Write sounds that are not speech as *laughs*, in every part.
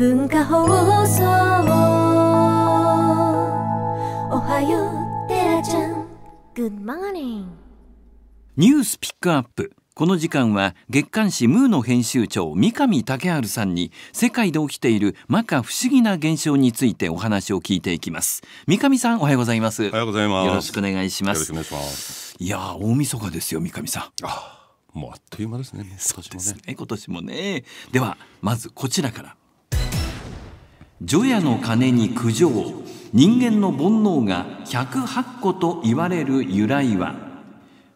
文化放送おはようテラちゃん Good morning ニュースピックアップこの時間は月刊誌ムーの編集長三上武春さんに世界で起きている摩訶不思議な現象についてお話を聞いていきます三上さんおはようございますおはようございますよろしくお願いしますよろしくお願いしますいや大晦日ですよ三上さんあもうあっという間ですね今年もね、*laughs* ね、今年もねではまずこちらから除夜の鐘に苦情人間の煩悩が108個と言われる由来は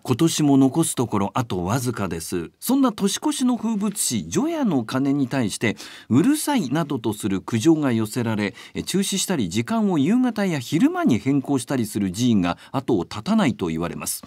今年も残すところあとわずかですそんな年越しの風物詩除夜の鐘に対してうるさいなどとする苦情が寄せられ中止したり時間を夕方や昼間に変更したりする寺院が後を絶たないと言われます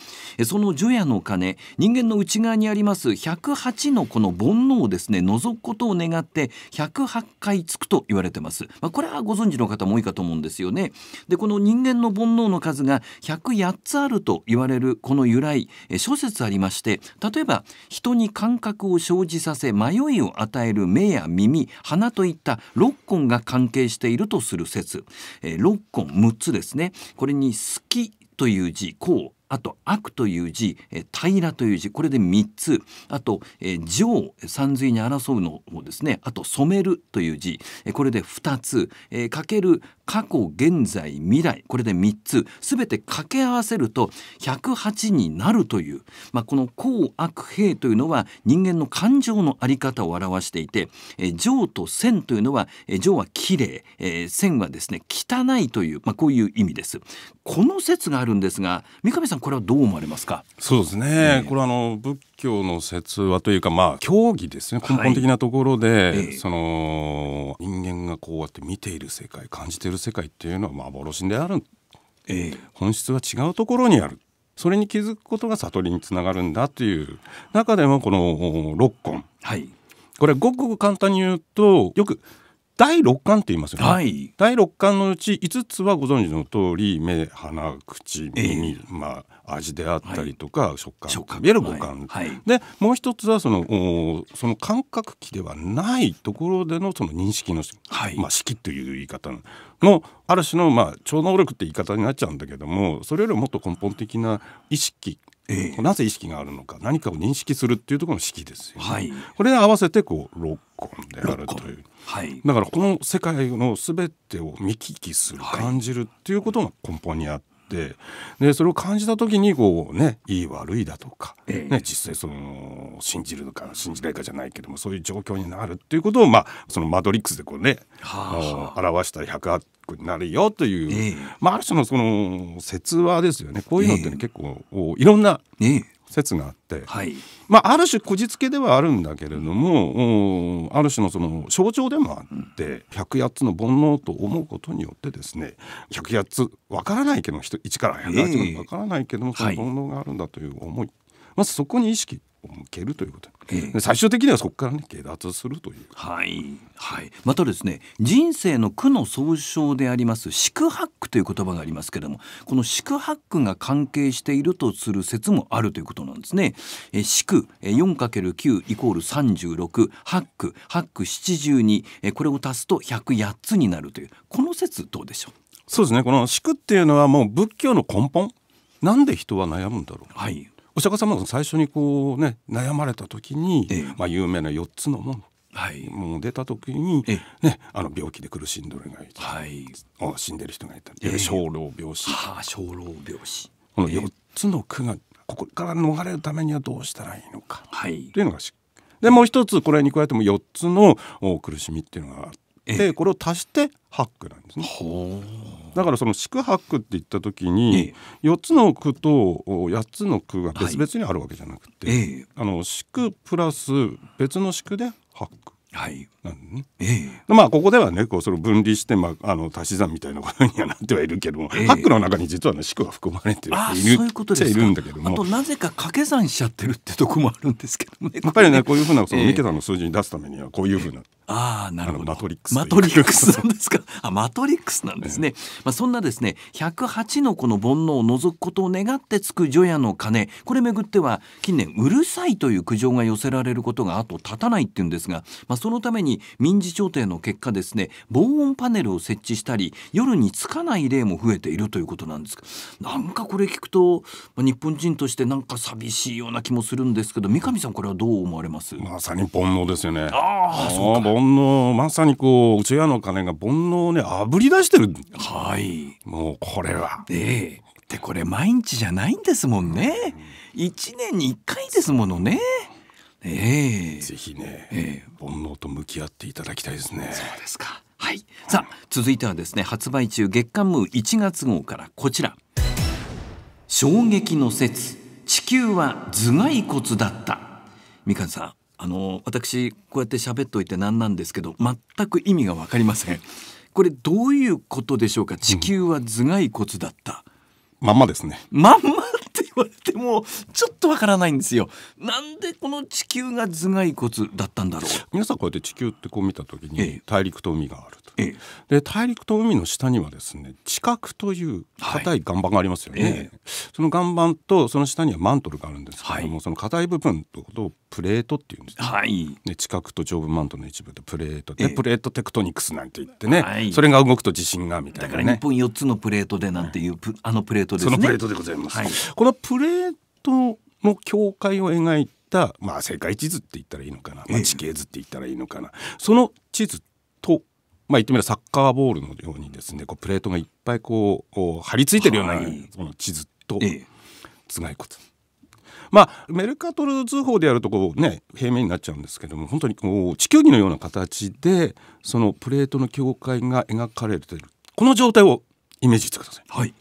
その除夜の鐘人間の内側にあります108のこの煩悩をですね覗くことを願って108回つくと言われてます、まあ、これはご存知の方も多いかと思うんですよねでこの人間の煩悩の数が108つあると言われるこの由来え諸説ありまして例えば人に感覚を生じさせ迷いを与える目や耳鼻といった6根が関係しているとする説、え根6つですねこれに「好き」という字「こう」あと悪という字、え平らという字これで三つあと上三髄に争うのをですねあと染めるという字、えこれで二つ、えかける過去現在未来これで三つすべて掛け合わせると百八になるという、まあ、この好悪平というのは人間の感情のあり方を表していて情と線というのは情はきれい線はですね汚いという、まあ、こういう意味です。この説があるんですが三上さんんこれはどう思われますかそうですね、えー、これあの仏教の説話というかまあ教義ですね根本的なところで、はいえー、その人間がこうやって見ている世界感じている世界っていうのは幻である、えー、本質は違うところにあるそれに気づくことが悟りにつながるんだという中でもこの六根、はい、これごく簡単に言うとよく「第6巻って言いますよね、はい、第六感のうち5つはご存知の通り目鼻口耳、えー、まあ、味であったりとか、はい、食感食いわゆる五感、はい、でもう一つはそのその感覚器ではないところでのその認識の、まあ、式という言い方ののある種の、まあ、超能力って言い方になっちゃうんだけどもそれよりもっと根本的な意識ええ、なぜ意識があるのか何かを認識するっていうところの式ですよね、はい、これに合わせてこう六根であるという、はい、だからこの世界の全てを見聞きする、はい、感じるっていうことが根本にあって。ってでそれを感じた時にこうねいい悪いだとか、ええ、ね、実際その信じるのか信じないかじゃないけどもそういう状況になるっていうことを、まあ、そのマトリックスでこうね、はあ、表したら108になるよという、え、まあ、ある種のその説話ですよねこういうのって、ね、結構いろんな、説があって、はい、まあ、ある種こじつけではあるんだけれども、うん、ある種のその象徴でもあって108つの煩悩と思うことによってですね1八8つわからないけど1から1八8までわからないけども、その煩悩があるんだという思い、まずそこに意識向けるということ、ええ、最終的にはそこから、ね、下脱するという、はいはい、またですね人生の苦の総称であります四苦八苦という言葉がありますけれどもこの四苦八苦が関係しているとする説もあるということなんですね。え四か 4×9 イコール36八苦八苦72二これを足すと108つになるというこの説どうでしょうそうですねこの四苦っていうのはもう仏教の根本なんで人は悩むんだろう、はい、お釈迦様も最初にこう、ね、悩まれた時に、ええ、まあ、有名な4つの門はい、もう出た時に、ええ、ね、あの病気で苦しんでる人がいた、はい、死んでる人がいたり、ええ、老病死、はあ、小老病死この4つの苦がここから逃れるためにはどうしたらいいのか、はい、というのがしでもう一つこれに加えても4つの苦しみっていうのがあって、これを足してハックなんですね。ほーだからその四苦八苦って言った時に、え4つの句と8つの句が別々にあるわけじゃなくて、はい、あの四苦プラス別の四苦で八苦。はいなんねえー、まあここではねこうそれ分離して、まあ、あの足し算みたいなことにはなってはいるけども、えー、ハックの中に実はね宿が含まれているっているんだけどもあとなぜか掛け算しちゃってるってとこもあるんですけどねやっぱりねこういうふうなその三桁の数字に出すためにはこういうふうなああなるほどマトリックスマトリックスなんですかあマトリックスなんですね、ええ、まあ、そんなですね108のこの煩悩を除くことを願ってつく除夜の鐘これめぐっては近年うるさいという苦情が寄せられることが後を絶たないっていうんですが、まあ、そのために民事調停の結果ですね防音パネルを設置したり夜につかない例も増えているということなんですなんかこれ聞くと、まあ、日本人としてなんか寂しいような気もするんですけど三上さんこれはどう思われますまさに煩悩ですよねああそう煩悩まさにこううち屋の鐘が煩悩をねあぶり出してるはいもうこれはええでこれ毎日じゃないんですもんね、うん、1年に1回ですものねええぜひね、ええ、煩悩と向き合っていただきたいですねそうですかはい、さあ続いてはですね発売中月刊ムー1月号からこちら衝撃の説地球は頭蓋骨だったみかんさんあの私こうやって喋っといて何なんですけど全く意味が分かりませんこれどういうことでしょうか地球は頭蓋骨だった、うん、まんまですねまんまって言われてもちょっとわからないんですよなんでこの地球が頭蓋骨だったんだろう皆さんこうやって地球ってこう見た時に大陸と海があると、ええ、で大陸と海の下にはですね地殻という硬い岩盤がありますよね、はいえ、その岩盤とその下にはマントルがあるんですけども、はい、その硬い部分のことをプレートっていうんです、はい、で地殻とジョブマントの一部でプレートでプレートテクトニクスなんて言ってね、はい、それが動くと地震がみたいな、ね、だから日本4つのプレートでなんていう、あのプレートですねそのプレートでございます、はい、このプレートの境界を描いた、まあ、世界地図って言ったらいいのかな、まあ、地形図って言ったらいいのかな、その地図とまあ言ってみればサッカーボールのようにですねこうプレートがいっぱいこうこう張り付いてるような、はい、地図と頭蓋骨。まあ、メルカトル図法でやるとこうね平面になっちゃうんですけども本当にこう地球儀のような形でそのプレートの境界が描かれてるこの状態をイメージしてください。はい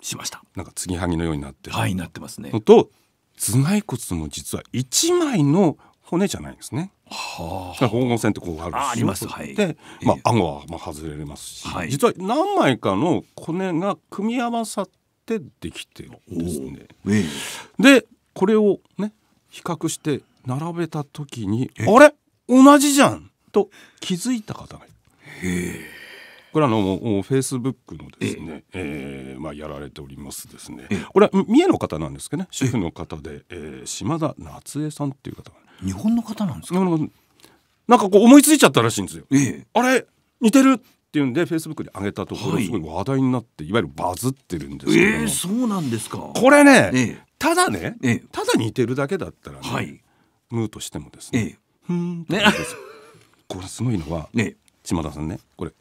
しましたなんか継ぎはぎのようになってはいなってますねと頭蓋骨も実は一枚の骨じゃないんですね。はあ、縫合線ってこうあるあります。はい、で、まあ、顎はまあ外れますし、はい、実は何枚かの骨が組み合わさってできてるんですね。でこれをね比較して並べた時にあれ同じじゃんと気づいた方がいる。これはのフェイスブックのですね、ええー、まあ、やられておりますですねこれは三重の方なんですけどね主婦の方で、えー、島田夏江さんっていう方が日本の方なんですかなんかこう思いついちゃったらしいんですよ。ええ、あれ似てるっていうんでフェイスブックに上げたところすごい話題になって、はい、いわゆるバズってるんですけど、えー、そうなんですかこれね、ええ、ただね、ええ、ただ似てるだけだったらね、はい、ムーとしてもですね、ええ、んね *laughs* これすごいのは、ね、島田さんねこれ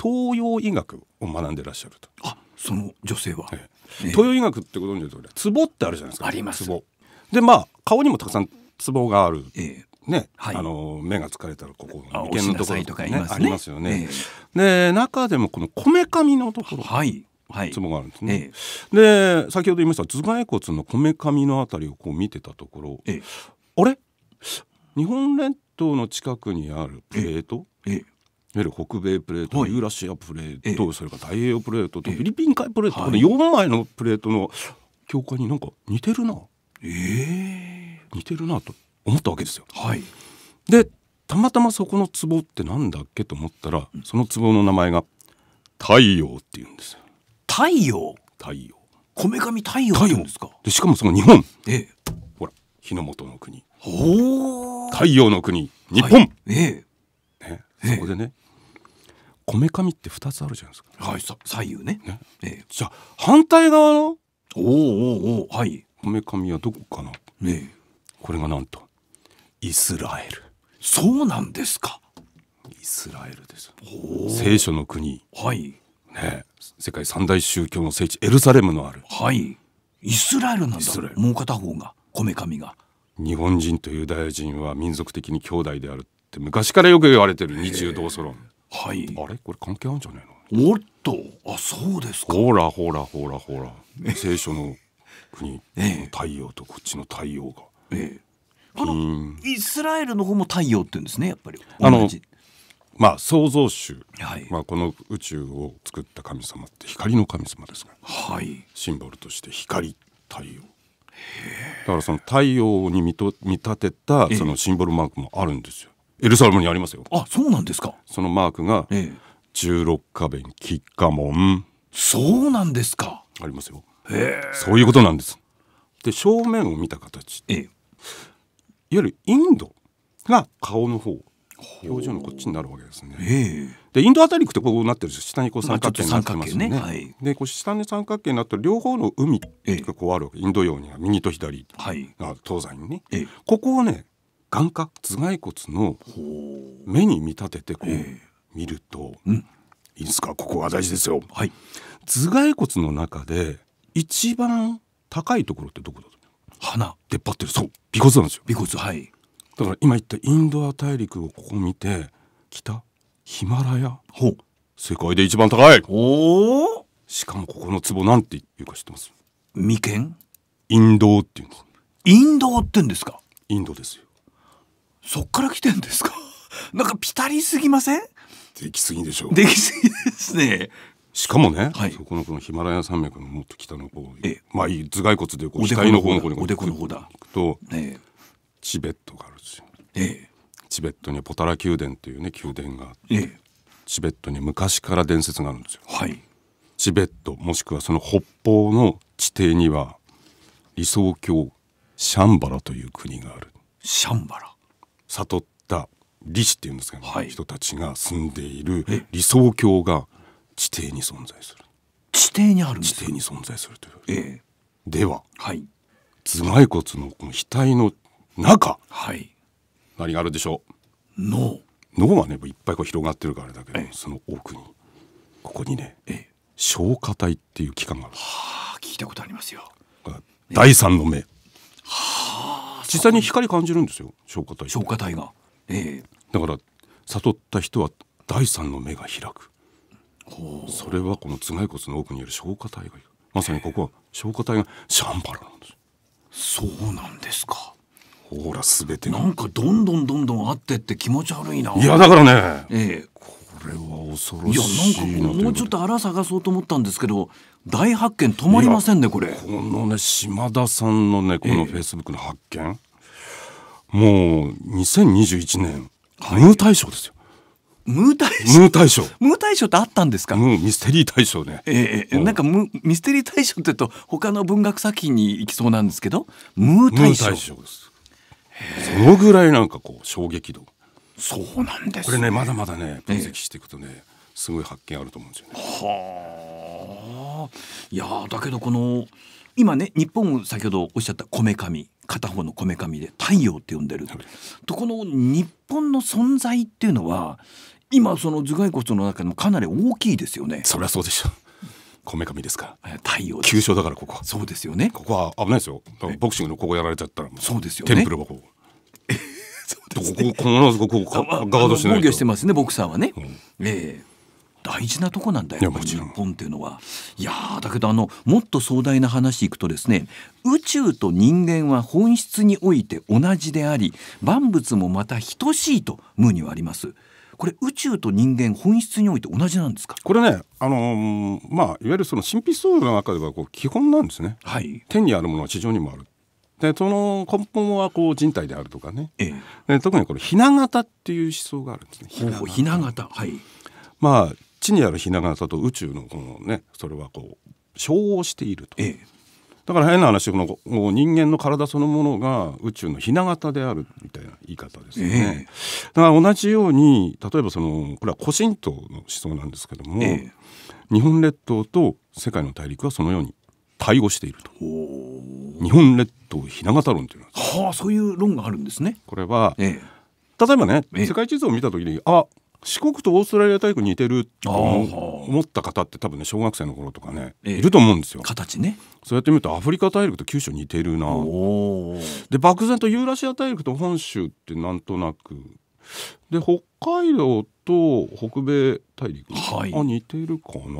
東洋医学を学んでらっしゃるとあその女性は、ええ、東洋医学ってご存知の通りツボってあるじゃないですかあります壺でまあ顔にもたくさんツボがある、ええ、ね、はい、あの目が疲れたらここ眉間のところとか、ね,、ねありますよね、ええ、で中でもこのこめかみのところ、はい、ツボがあるんですね。はいええ、で先ほど言いました頭蓋骨のこめかみのあたりをこう見てたところ、え、あれ日本列島の近くにあるプレート、いわゆる北米プレート、はい、ユーラシアプレート、それから太平洋プレートとフィリピン海プレート、この4枚のプレートの境界になんか似てるな、ええ、似てるなと思ったわけですよ。はい、でたまたまそこの壺ってなんだっけと思ったら、その壺の名前が太陽っていうんですよ。太陽太陽こめかみ太陽太陽ですかでしかもその日本ええほら日の元の国お太陽の国日本、はい、ええね、ええ、そこでねこめかみって二つあるじゃないですかはいさ左右ねね、ええ、じゃあ反対側のおおおはいこめかみはどこかな、ええ、これがなんとイスラエルそうなんですかイスラエルです聖書の国はいね、世界三大宗教の聖地エルサレムのあるはいイスラエルなんだもう片方がこめかみが日本人とユダヤ人は民族的に兄弟であるって昔からよく言われてる二重同祖論はいあれこれ関係あるんじゃないのおっとあそうですかほらほらほらほら聖書の国、ええ、太陽とこっちの太陽が、ええ、あのイスラエルの方も太陽って言うんですねやっぱりあのまあ、創造主、はい、まあ、この宇宙を作った神様って光の神様ですが、はい、シンボルとして光太陽だからその太陽に見と見立てたそのシンボルマークもあるんですよ、えー、エルサルムにありますよあそうなんですかそのマークが十六花弁吉花門そうなんですかありますよそういうことなんですで正面を見た形、えー、いわゆるインドが顔の方表情のこっちになるわけですね。でインドあたり行くとこうなってる下にこう三角形になってますよね。ねはい、でこう下に三角形になって両方の海がこうあるわけ、インド洋には右と左、はい、あ東西にね、えここをね眼角頭蓋骨の目に見立ててこう見ると、うん、いいですかここは大事ですよ、はい、頭蓋骨の中で一番高いところってどこだと鼻出っ張ってるそう尾骨なんですよ尾骨はいだから今言ったインドア大陸をここ見て北ヒマラヤほ世界で一番高いおしかもここの壺なんていうか知ってます眉間インドっていうんですインドってんですかインドですよそっから来てんですか *laughs* なんかピタリすぎませんできすぎでしょうできすぎですねしかもね、はい、そこのこのヒマラヤ山脈のもっと北の方、ええ、まあ頭蓋骨でこう額の方の方におでこの方だ行くと、ええチベットがあるんですよ、ええ、チベットにポタラ宮殿というね宮殿があって、ええ、チベットに昔から伝説があるんですよ、はい、チベットもしくはその北方の地底には理想郷シャンバラという国があるシャンバラ悟った理子っていうんですかど、はい、人たちが住んでいる理想郷が地底に存在する地底にある地底に存在するという、ええ、では、はい、頭蓋骨のこの額の中、はい、何があるでしょう脳脳はねいっぱいこう広がってるからだけど、その奥にここにね、え、消化体っていう器官があるはあ聞いたことありますよ第三の目、はあ実際に光感じるんですよ消化体消化体が、ええ、だから悟った人は第三の目が開くそれはこの頭蓋骨の奥にいる消化体がまさにここは消化体がシャンバラなんですそうなんですかほらすべてなんかどんどんどんどんあってって気持ち悪いないやだからねええこれは恐ろしいいやなんかもうちょっとあ探そうと思ったんですけど大発見止まりませんねこれこのね島田さんのねこのフェイスブックの発見、もう2021年ムー大賞ですよ、ムー大賞ムー大賞ム大賞ってあったんですかうん、ミステリー大賞ねええー、なんかムミステリー大賞って言うと他の文学作品に行きそうなんですけどム大賞ムー大賞ですそのぐらいなんかこう衝撃度そうなんです、ね、これねまだまだね分析していくとね、すごい発見あると思うんですよね。はあいやだけどこの今ね日本先ほどおっしゃったこめかみ片方のこめかみで太陽って呼んでる、とこの日本の存在っていうのは今その頭蓋骨の中でもかなり大きいですよね。そりゃそうでしょうこめかみですか太陽急所だからここそうですよねここは危ないですよボクシングのここやられちゃったらそうですよねテンプルはこうそうですねここ必ずここガードしないと防御してますねボクサーはね、うん、ええー大事なとこなんだよ日本っていうのはいやだけどあのもっと壮大な話いくとですね宇宙と人間は本質において同じであり万物もまた等しいと無にはあります。これ宇宙と人間本質において同じなんですかこれねあのー、まあいわゆるその神秘層の中ではこう基本なんですね、はい、天にあるものは地上にもあるでその根本はこう人体であるとかね、ええ、で特にこれひな形っていう思想があるんですねひな形はいまあ地にあるひな形と宇宙のこのねそれはこう照合していると、ええ、だから変な話この人間の体そのものが宇宙の雛形であるみたいな言い方ですね、えー、だから同じように例えばそのこれは古神道の思想なんですけども、えー、日本列島と世界の大陸はそのように対応していると日本列島雛形論というのははあそういう論があるんですねこれは、えー、例えばね、世界地図を見た時にあ四国とオーストラリア大陸似てると思った方って多分ね小学生の頃とかね、いると思うんですよ。形ねそうやって見るとアフリカ大陸と九州似てるなで漠然とユーラシア大陸と本州ってなんとなくで北海道と北米大陸、はい、似てるかな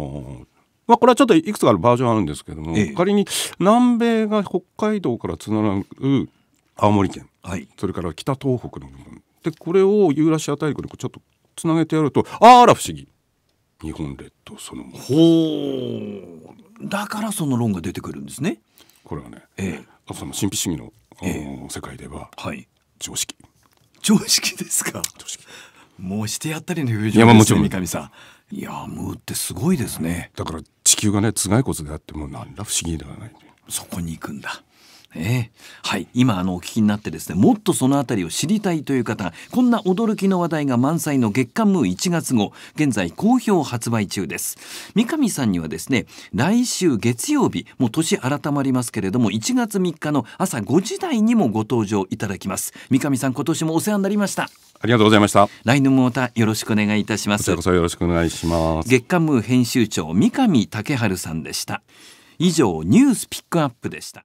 まあ、これはちょっといくつかあるバージョンあるんですけども、ええ、仮に南米が北海道からつながる青森県、はい、それから北東北の部分でこれをユーラシア大陸にちょっとつなげてやるとあら不思議日本列島そのものほうだからその論が出てくるんですねこれはね、ええ、あとその神秘主義の、ええ、世界では、はい、常識常識ですか常識もうしてやったりの表情ですね三上さんいやムーってすごいですねだから地球がね頭蓋骨であっても何ら不思議ではないそこに行くんだえー、はい今あのお聞きになってですねもっとその辺りを知りたいという方こんな驚きの話題が満載の月刊ムー1月号現在好評発売中です三上さんにはですね来週月曜日もう年改まりますけれども1月3日の朝5時台にもご登場いただきます三上さん今年もお世話になりましたありがとうございました。来年もまたよろしくお願いいたします。こちらよろしくお願いします。月刊ムー編集長三上竹春さんでした。以上ニュースピックアップでした。